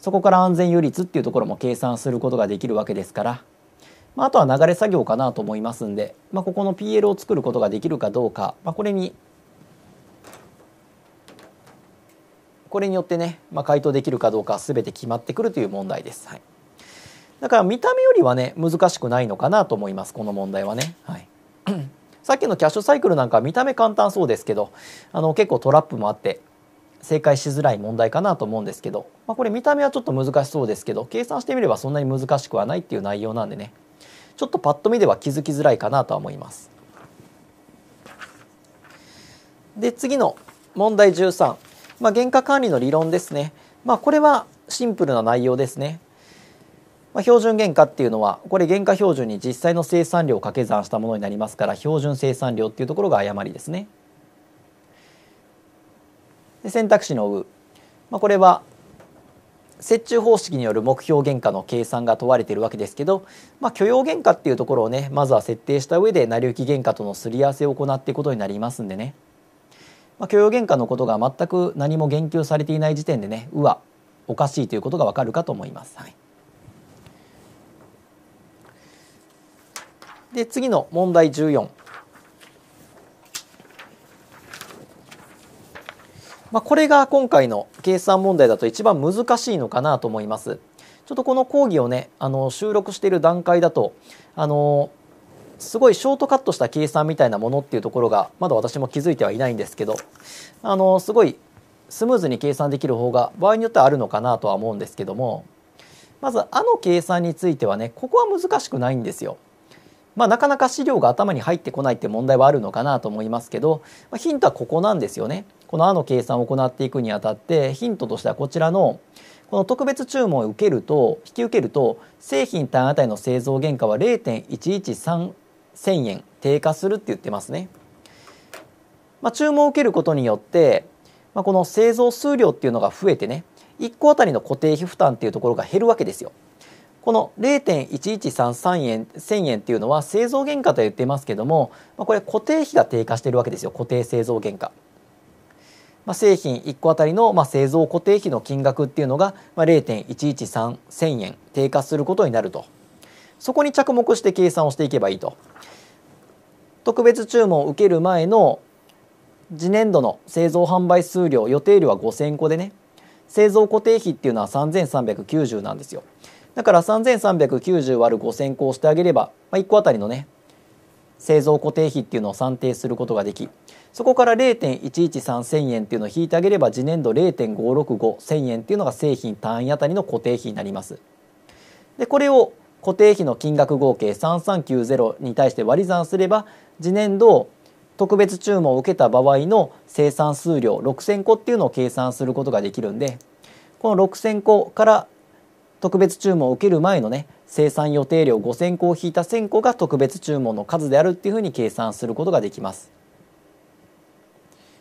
そこから安全有率っていうところも計算することができるわけですから、まあ、あとは流れ作業かなと思いますんで、まあ、ここの PL を作ることができるかどうか、まあ、これにこれによってね、まあ、回答できるかどうか全て決まってくるという問題です。はい、だから見た目よりはね難しくないのかなと思いますこの問題はね。はいさっきのキャッシュサイクルなんか見た目簡単そうですけどあの結構トラップもあって正解しづらい問題かなと思うんですけど、まあ、これ見た目はちょっと難しそうですけど計算してみればそんなに難しくはないっていう内容なんでねちょっとパッと見では気づきづらいかなとは思います。で次の問題13、まあ、原価管理の理論ですね、まあ、これはシンプルな内容ですね。まあ、標準原価っていうのはこれ原価標準に実際の生産量を掛け算したものになりますから標準生産量っていうところが誤りですね。で選択肢の「う」まあ、これは折衷方式による目標原価の計算が問われているわけですけど、まあ、許容原価っていうところをねまずは設定した上で成り行き原価とのすり合わせを行っていくことになりますんでね、まあ、許容原価のことが全く何も言及されていない時点でね「う」はおかしいということがわかるかと思います。はい、で次の問題14。まあ、これが今回の計算問題だと一番難しいのかなと思います。ちょっとこの講義をねあの収録している段階だとあのすごいショートカットした計算みたいなものっていうところがまだ私も気づいてはいないんですけどあのすごいスムーズに計算できる方が場合によってはあるのかなとは思うんですけどもまず「あ」の計算についてはねここは難しくないんですよ。まあ、なかなか資料が頭に入ってこないって問題はあるのかなと思いますけど、まあ、ヒントはここなんですよね。この「あ」の計算を行っていくにあたってヒントとしてはこちらのこの特別注文を受けると引き受けると製品単あたりの製造原価は0.113千円低下するって言ってますね。まあ、注文を受けることによって、まあ、この製造数量っていうのが増えてね1個あたりの固定費負担っていうところが減るわけですよ。この0.1133円1000円っていうのは製造原価と言ってますけども、まあ、これ固定費が低下してるわけですよ固定製造原価。まあ、製品1個あたりのまあ製造固定費の金額っていうのがまあ0.113000円低下することになるとそこに着目して計算をしていけばいいと特別注文を受ける前の次年度の製造販売数量予定量は5000個でね製造固定費っていうのは3390なんですよだから3390割る5000個をしてあげれば、まあ、1個あたりのね製造固定費っていうのを算定することができそこから0.113000円っていうのを引いてあげれば次年度0.565000円っていうのが製品単位あたりの固定費になります。でこれを固定費の金額合計3390に対して割り算すれば次年度特別注文を受けた場合の生産数量6000個っていうのを計算することができるんでこの6000個から特別注文を受ける前のね生産予定量5000個を引いた1000個が特別注文の数であるっていうふうに計算することができます。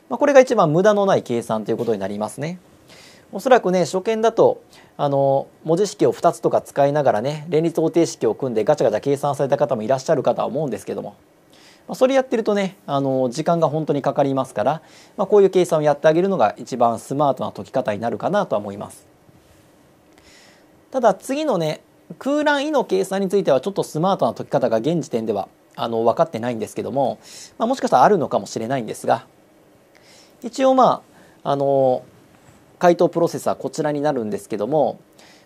まあ、これが一番無駄のない計算ということになりますね。おそらくね初見だとあの文字式を2つとか使いながらね連立方程式を組んでガチャガチャ計算された方もいらっしゃるかとは思うんですけども、まあ、それやってるとねあの時間が本当にかかりますから、まあ、こういう計算をやってあげるのが一番スマートな解き方になるかなとは思います。ただ次のね空欄位の計算についてはちょっとスマートな解き方が現時点ではあの分かってないんですけども、まあ、もしかしたらあるのかもしれないんですが一応まああの回答プロセスはこちらになるんですけども、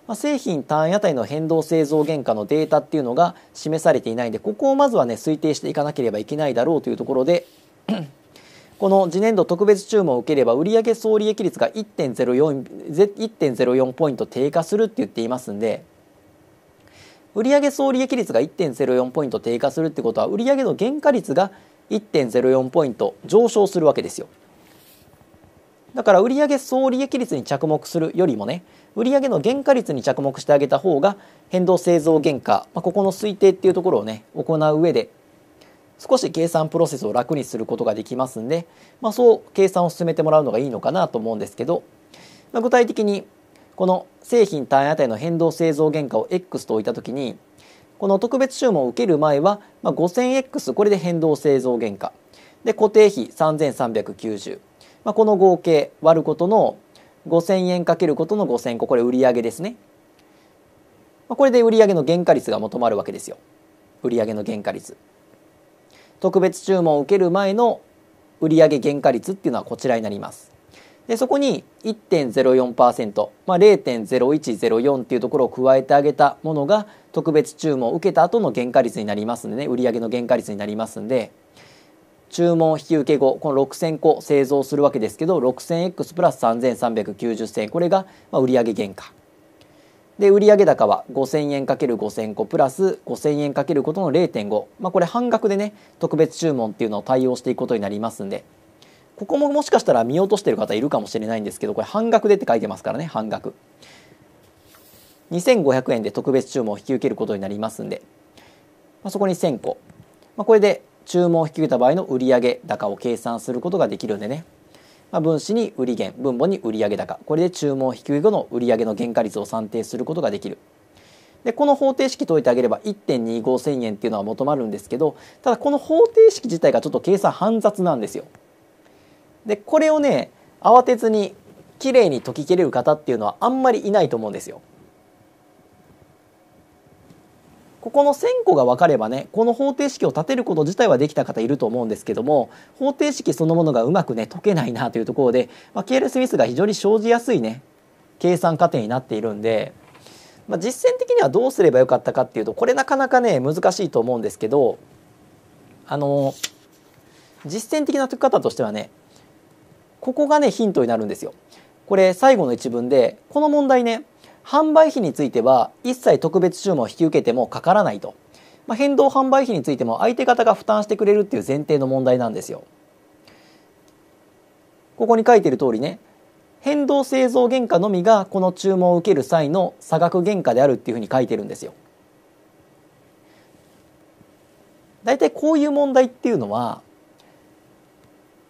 まあ、製品単位あたりの変動製造原価のデータっていうのが示されていないんでここをまずはね推定していかなければいけないだろうというところで この次年度特別注文を受ければ売上総利益率が1.04ポイント低下するって言っていますんで売上総利益率が1.04ポイント低下するってことは売上の原価率が1.04ポイント上昇するわけですよ。だから売上総利益率に着目するよりもね売上の原価率に着目してあげた方が変動製造原価、まあ、ここの推定っていうところをね行う上で少し計算プロセスを楽にすることができますんで、まあ、そう計算を進めてもらうのがいいのかなと思うんですけど、まあ、具体的にこの製品単位あたりの変動製造原価を X と置いた時にこの特別注文を受ける前は、まあ、5000X これで変動製造原価で固定費3390まあ、この合計割ることの5000円かけることの5000個これ売上ですね、まあ、これで売上の原価率が求まるわけですよ売上の原価率特別注文を受ける前の売上原価率っていうのはこちらになりますでそこに1.04%、まあ、0.0104っていうところを加えてあげたものが特別注文を受けた後の原価率になりますんでね売上の原価率になりますんで注文引受後この6000個製造するわけですけど 6000X プラス3390銭これが売上原価で売上高は5000円 ×5000 個プラス5000円かけることの0.5、まあ、これ半額でね特別注文っていうのを対応していくことになりますんでここももしかしたら見落としてる方いるかもしれないんですけどこれ半額でって書いてますからね半額2500円で特別注文を引き受けることになりますんで、まあ、そこに1000個、まあ、これで注文を引き受けた場合の売上高を計算することができるんでね、まあ、分子に売減分母に売上高これで注文を引き受け後の売上の原価率を算定することができるでこの方程式解いてあげれば1.25千円っていうのは求まるんですけどただこの方程式自体がちょっと計算煩雑なんですよ。でこれをね慌てずに綺麗に解ききれる方っていうのはあんまりいないと思うんですよ。ここの線個が分かればねこの方程式を立てること自体はできた方いると思うんですけども方程式そのものがうまくね解けないなというところで、まあ、ール・スミスが非常に生じやすいね計算過程になっているんで、まあ、実践的にはどうすればよかったかっていうとこれなかなかね難しいと思うんですけどあの実践的な解き方としてはねここがねヒントになるんですよ。これ最後の一文でこの問題ね販売費については一切特別注文を引き受けてもかからないと、まあ、変動販売費についても相手方が負担してくれるっていう前提の問題なんですよ。ここに書いてる通りね変動製造原価のみがこの注文を受ける際の差額原価であるっていうふうに書いてるんですよ。大体こういう問題っていうのは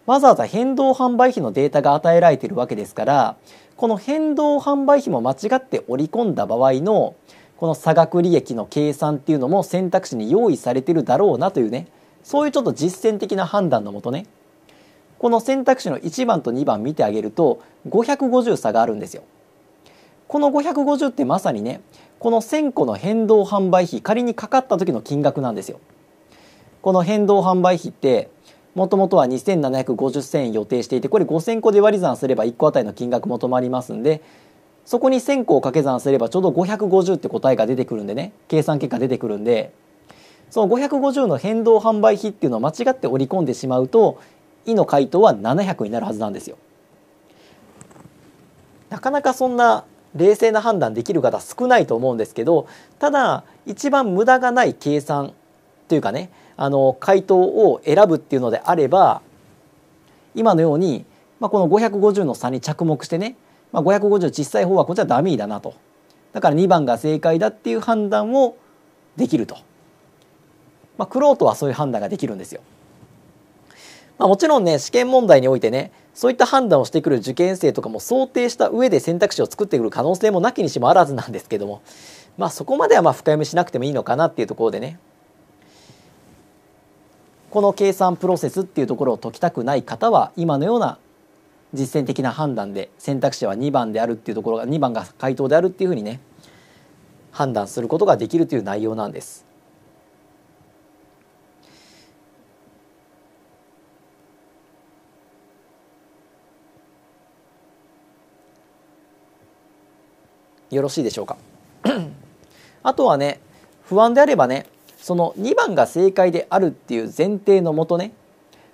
わざわざ変動販売費のデータが与えられているわけですからこの変動販売費も間違って織り込んだ場合のこの差額利益の計算っていうのも選択肢に用意されてるだろうなというねそういうちょっと実践的な判断のもとねこの選択肢の1番と2番見てあげると550差があるんですよ。この550ってまさにねこの1000個の変動販売費仮にかかった時の金額なんですよ。この変動販売費ってもともとは2750銭予定していてこれ5000個で割り算すれば1個あたりの金額も止まりますんでそこに1000個を掛け算すればちょうど550って答えが出てくるんでね計算結果出てくるんでその550の変動販売費っていうのを間違って織り込んでしまうと「い」の回答は700になるはずなんですよ。なかなかそんな冷静な判断できる方少ないと思うんですけどただ一番無駄がない計算というかねあの回答を選ぶっていうのであれば今のように、まあ、この550の差に着目してね、まあ、550小さい方はこっちはダミーだなとだから2番が正解だっていう判断をできると、まあ、クロはそういう判断ができるんですよ。まあ、もちろんね試験問題においてねそういった判断をしてくる受験生とかも想定した上で選択肢を作ってくる可能性もなきにしもあらずなんですけどもまあそこまではま深読みしなくてもいいのかなっていうところでねこの計算プロセスっていうところを解きたくない方は今のような実践的な判断で選択肢は2番であるっていうところが2番が回答であるっていうふうにね判断することができるという内容なんです。よろしいでしょうか あとはね不安であればねその2番が正解であるっていう前提のもとね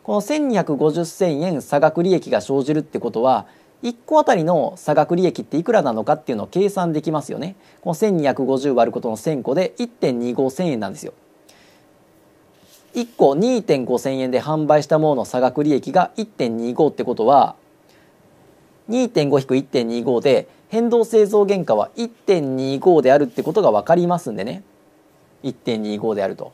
この1250銭円差額利益が生じるってことは1個あたりの差額利益っていくらなのかっていうのを計算できますよね。この1250割ることの1000個で1.25千円なんですよ。1個2.5千円で販売したものの差額利益が1.25ってことは2.5-1.25で変動製造原価は1.25であるってことが分かりますんでね1.25であると。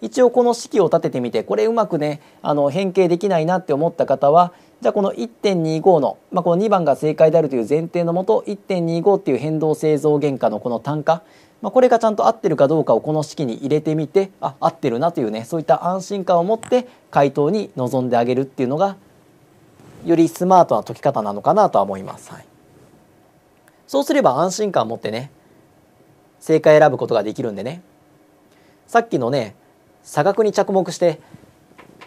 一応この式を立ててみてこれうまくねあの変形できないなって思った方はじゃあこの1.25の、まあ、この2番が正解であるという前提のもと1.25っていう変動製造原価のこの単価、まあ、これがちゃんと合ってるかどうかをこの式に入れてみてあ合ってるなというねそういった安心感を持って回答に臨んであげるっていうのがよりスマートな解き方なのかなとは思います。はい、そうすれば安心感を持ってね正解選ぶことができるんでねさっきのね差額に着目して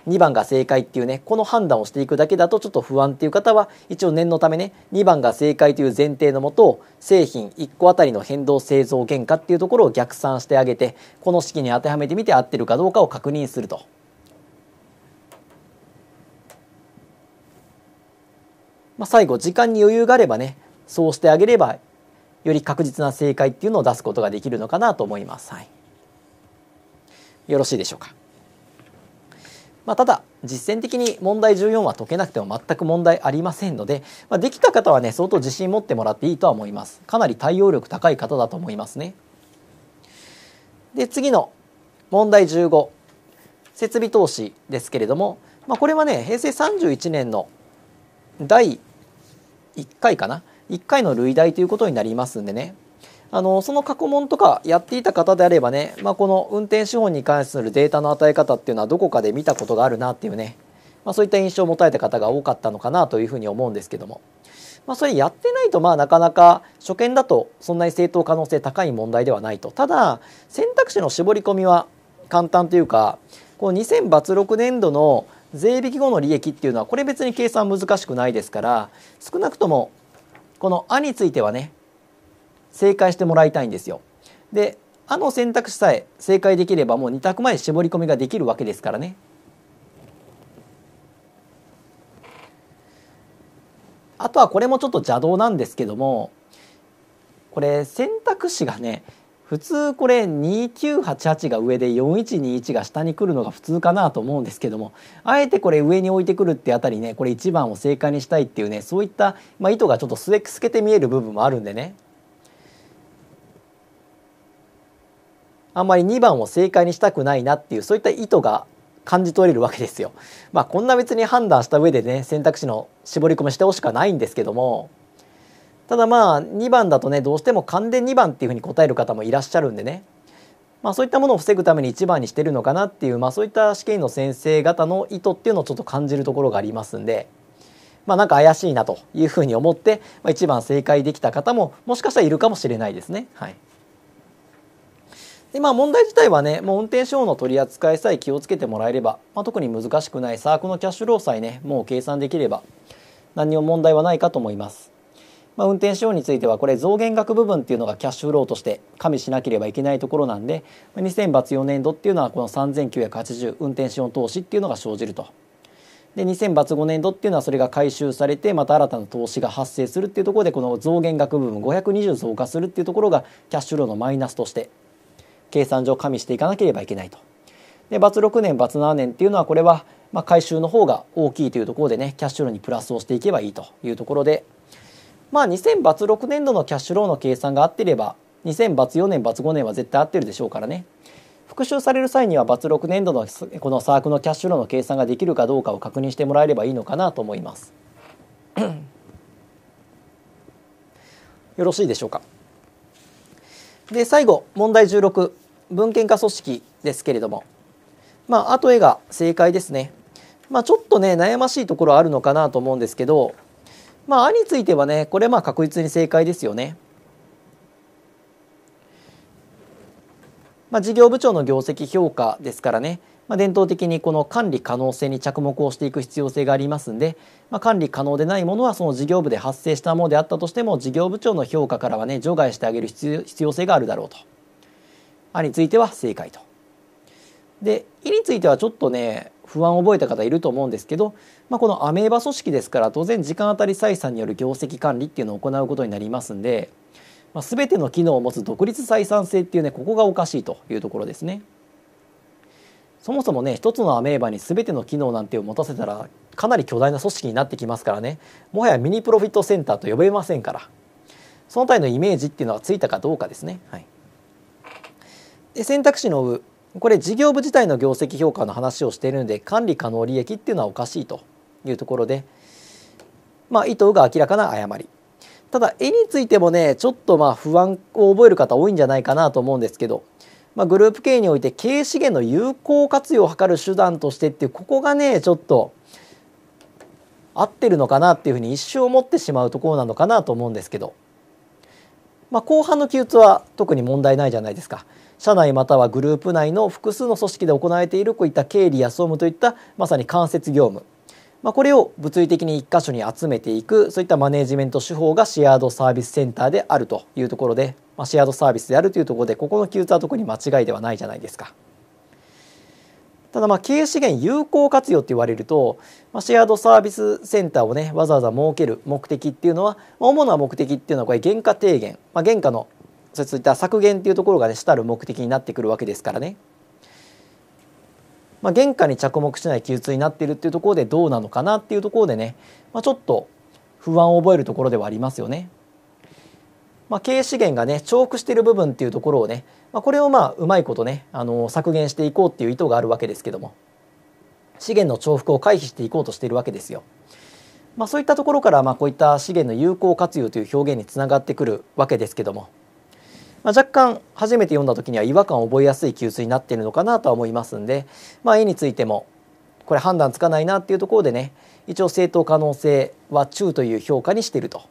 2番が正解っていうねこの判断をしていくだけだとちょっと不安っていう方は一応念のためね2番が正解という前提のもと製品1個あたりの変動製造原価っていうところを逆算してあげてこの式に当てはめてみて合ってるかどうかを確認すると。まあ、最後時間に余裕があればねそうしてあげればより確実な正解っていうのを出すことができるのかなと思います。はい、よろしいでしょうか。まあ、ただ実践的に問題14は解けなくても全く問題ありませんので、まあ、できた方はね相当自信持ってもらっていいとは思いますかなり対応力高い方だと思いますねで次の問題15設備投資ですけれども、まあ、これはね平成31年の第1回かな1回の類題ということになりますんでねあのその過去問とかやっていた方であればね、まあ、この運転資本に関するデータの与え方っていうのはどこかで見たことがあるなっていうね、まあ、そういった印象を持たれた方が多かったのかなというふうに思うんですけども、まあ、それやってないとまあなかなか初見だとそんなに正当可能性高い問題ではないとただ選択肢の絞り込みは簡単というかこの2006年度の税引き後の利益っていうのはこれ別に計算難しくないですから少なくともこの「あ」についてはね正解してもらいたいんですよ。で「あ」の選択肢さえ正解できればもう2択前で絞り込みができるわけですからね。あとはこれもちょっと邪道なんですけどもこれ選択肢がね普通これ2988が上で4121が下に来るのが普通かなと思うんですけどもあえてこれ上に置いてくるってあたりねこれ1番を正解にしたいっていうねそういった、まあ、意図がちょっとすけて見える部分もあるんでねあんまり2番を正解にしたくないなっていうそういった意図が感じ取れるわけですよ。まあこんな別に判断した上でね選択肢の絞り込みしてほしくはないんですけどもただまあ2番だとねどうしても勘で2番っていうふうに答える方もいらっしゃるんでね、まあ、そういったものを防ぐために1番にしてるのかなっていう、まあ、そういった試験の先生方の意図っていうのをちょっと感じるところがありますんで。まあ、なんか怪しいなというふうに思って、まあ、1番正解できた方ももしかしたらいるかもしれないですね。はい、でまあ問題自体はねもう運転手法の取り扱いさえ気をつけてもらえれば、まあ、特に難しくないサークのキャッシュローさえねもう計算できれば何にも問題はないかと思います。まあ、運転資本についてはこれ増減額部分っていうのがキャッシュフローとして加味しなければいけないところなんで2004年度っていうのはこの3980運転資本投資っていうのが生じると。で2005年度っていうのはそれが回収されてまた新たな投資が発生するっていうところでこの増減額部分520増加するっていうところがキャッシュフローのマイナスとして計算上加味していかなければいけないと。で罰6年罰7年っていうのはこれはまあ回収の方が大きいというところでねキャッシュフローにプラスをしていけばいいというところでまあ2006年度のキャッシュローの計算が合っていれば2004年 ×5 年は絶対合ってるでしょうからね復習される際には ×6 年度のこのサークのキャッシュローの計算ができるかどうかを確認してもらえればいいのかなと思います よろしいでしょうかで最後問題16文献化組織ですけれどもまあ後絵が正解ですねまあちょっとね悩ましいところあるのかなと思うんですけどまあ「あ」についてはねこれまあ確実に正解ですよね。まあ、事業部長の業績評価ですからね、まあ、伝統的にこの管理可能性に着目をしていく必要性がありますんで、まあ、管理可能でないものはその事業部で発生したものであったとしても事業部長の評価からはね除外してあげる必要性があるだろうと。あについては正解と。で「い」についてはちょっとね不安を覚えた方いると思うんですけどまあ、このアメーバ組織ですから当然時間当たり採算による業績管理っていうのを行うことになりますんで、まあ、全ての機能を持つ独立採算性っていうねここがおかしいというところですね。そもそもね一つのアメーバに全ての機能なんてを持たせたらかなり巨大な組織になってきますからねもはやミニプロフィットセンターと呼べませんからその他のイメージっていうのはついたかどうかですね。はい、で選択肢の上これ事業部自体の業績評価の話をしているので管理可能利益っていうのはおかしいというところで、まあ、意図が明らかな誤りただ絵についてもねちょっとまあ不安を覚える方多いんじゃないかなと思うんですけど、まあ、グループ経営において経営資源の有効活用を図る手段としてっていうここがねちょっと合ってるのかなっていうふうに一瞬思ってしまうところなのかなと思うんですけど、まあ、後半の記述は特に問題ないじゃないですか。社内またはグループ内の複数の組織で行われているこういった経理や総務といったまさに間接業務まあ、これを物理的に1箇所に集めていくそういったマネジメント手法がシェアードサービスセンターであるというところで、まあ、シェアードサービスであるというところでここの記述は特に間違いではないじゃないですか。ただまあ経営資源有効活用って言われると、まあ、シェアードサービスセンターをねわざわざ設ける目的っていうのは、まあ、主な目的っていうのはこれ原価低減、まあ、原価のそういった削減っていうところがね主たる目的になってくるわけですからね。まあ、原価に着目しない記述になっているっていうところでどうなのかなっていうところでね、まあ、ちょっと不安を覚えるところではありますよね。まあ、経営資源がね重複している部分っていうところをね、まあ、これをまあうまいことねあの削減していこうっていう意図があるわけですけども資源の重複を回避していこうとしているわけですよ。まあ、そういったところからまあこういった資源の有効活用という表現につながってくるわけですけどもまあ、若干初めて読んだ時には違和感を覚えやすい給水になっているのかなとは思いますんで、まあ、絵についてもこれ判断つかないなっていうところでね一応正当可能性は中という評価にしていると。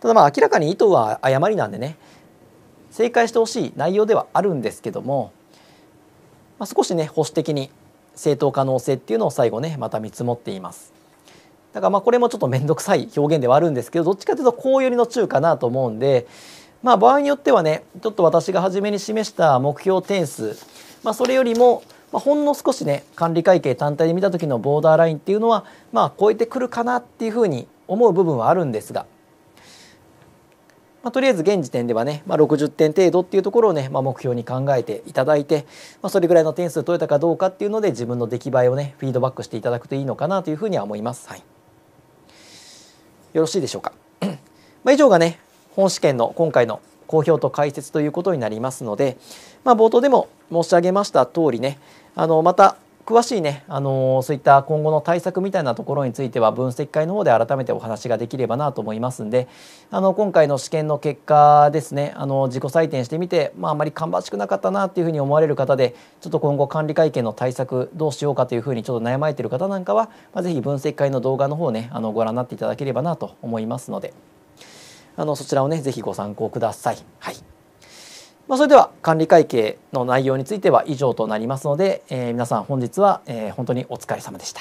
ただまあ明らかに意図は誤りなんでね正解してほしい内容ではあるんですけども、まあ、少しね保守的に正当可能性っていうのを最後ねまた見積もっています。だからまあこれもちょっと面倒くさい表現ではあるんですけどどっちかというとこう寄りの中かなと思うんでまあ、場合によってはねちょっと私が初めに示した目標点数、まあ、それよりも、まあ、ほんの少しね管理会計単体で見た時のボーダーラインっていうのは、まあ、超えてくるかなっていうふうに思う部分はあるんですが、まあ、とりあえず現時点ではね、まあ、60点程度っていうところをね、まあ、目標に考えていただいて、まあ、それぐらいの点数取れたかどうかっていうので自分の出来栄えをねフィードバックしていただくといいのかなというふうには思います。はい、よろしいでしょうか。まあ、以上がね本試験の今回の公表と解説ということになりますので、まあ、冒頭でも申し上げました通りねあのまた詳しいねあのそういった今後の対策みたいなところについては分析会の方で改めてお話ができればなと思いますんであの今回の試験の結果ですねあの自己採点してみて、まあ、あまり芳しくなかったなっていうふうに思われる方でちょっと今後管理会見の対策どうしようかというふうにちょっと悩まれている方なんかは、まあ、ぜひ分析会の動画の方ねあのご覧になっていただければなと思いますので。あのそちらをね是非ご参考ください。はいまあ、それでは管理会計の内容については以上となりますので、えー、皆さん本日は、えー、本当にお疲れ様でした。